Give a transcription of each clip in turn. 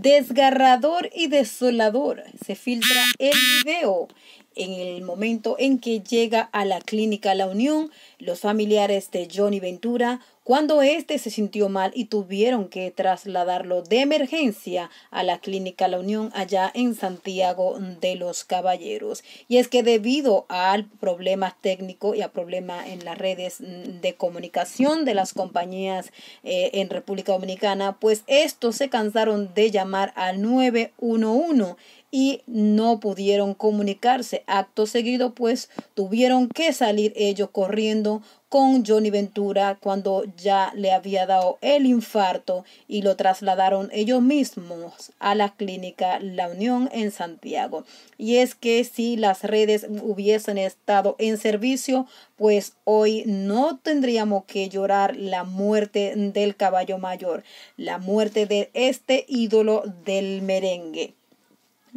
desgarrador y desolador. Se filtra el video en el momento en que llega a la clínica La Unión los familiares de Johnny Ventura cuando éste se sintió mal y tuvieron que trasladarlo de emergencia a la clínica La Unión allá en Santiago de los Caballeros. Y es que debido al problema técnico y a problema en las redes de comunicación de las compañías eh, en República Dominicana, pues estos se cansaron de llamar al 911 y no pudieron comunicarse. Acto seguido, pues tuvieron que salir ellos corriendo con Johnny Ventura cuando ya le había dado el infarto y lo trasladaron ellos mismos a la clínica La Unión en Santiago. Y es que si las redes hubiesen estado en servicio, pues hoy no tendríamos que llorar la muerte del caballo mayor, la muerte de este ídolo del merengue.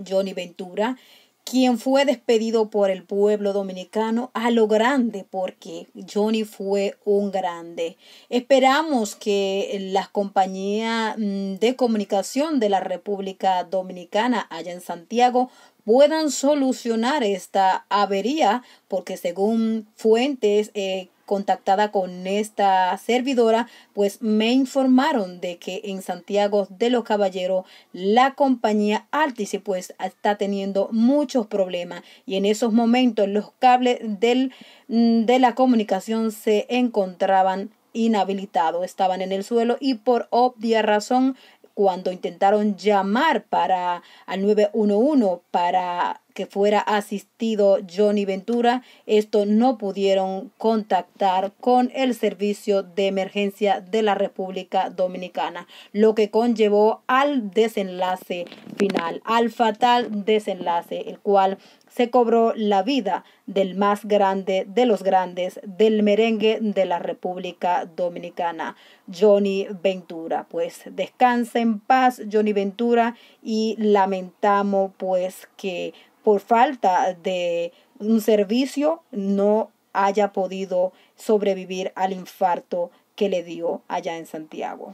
Johnny Ventura quien fue despedido por el pueblo dominicano a lo grande, porque Johnny fue un grande. Esperamos que las compañías mm, de comunicación de la República Dominicana allá en Santiago puedan solucionar esta avería, porque según fuentes eh, contactada con esta servidora, pues me informaron de que en Santiago de los Caballeros la compañía Altice pues está teniendo muchos problemas y en esos momentos los cables del, mm, de la comunicación se encontraban inhabilitados, estaban en el suelo y por obvia razón cuando intentaron llamar para al 911 para fuera asistido Johnny Ventura, esto no pudieron contactar con el Servicio de Emergencia de la República Dominicana, lo que conllevó al desenlace final, al fatal desenlace, el cual se cobró la vida del más grande de los grandes del merengue de la República Dominicana, Johnny Ventura. Pues descansa en paz, Johnny Ventura, y lamentamos pues que por falta de un servicio no haya podido sobrevivir al infarto que le dio allá en Santiago.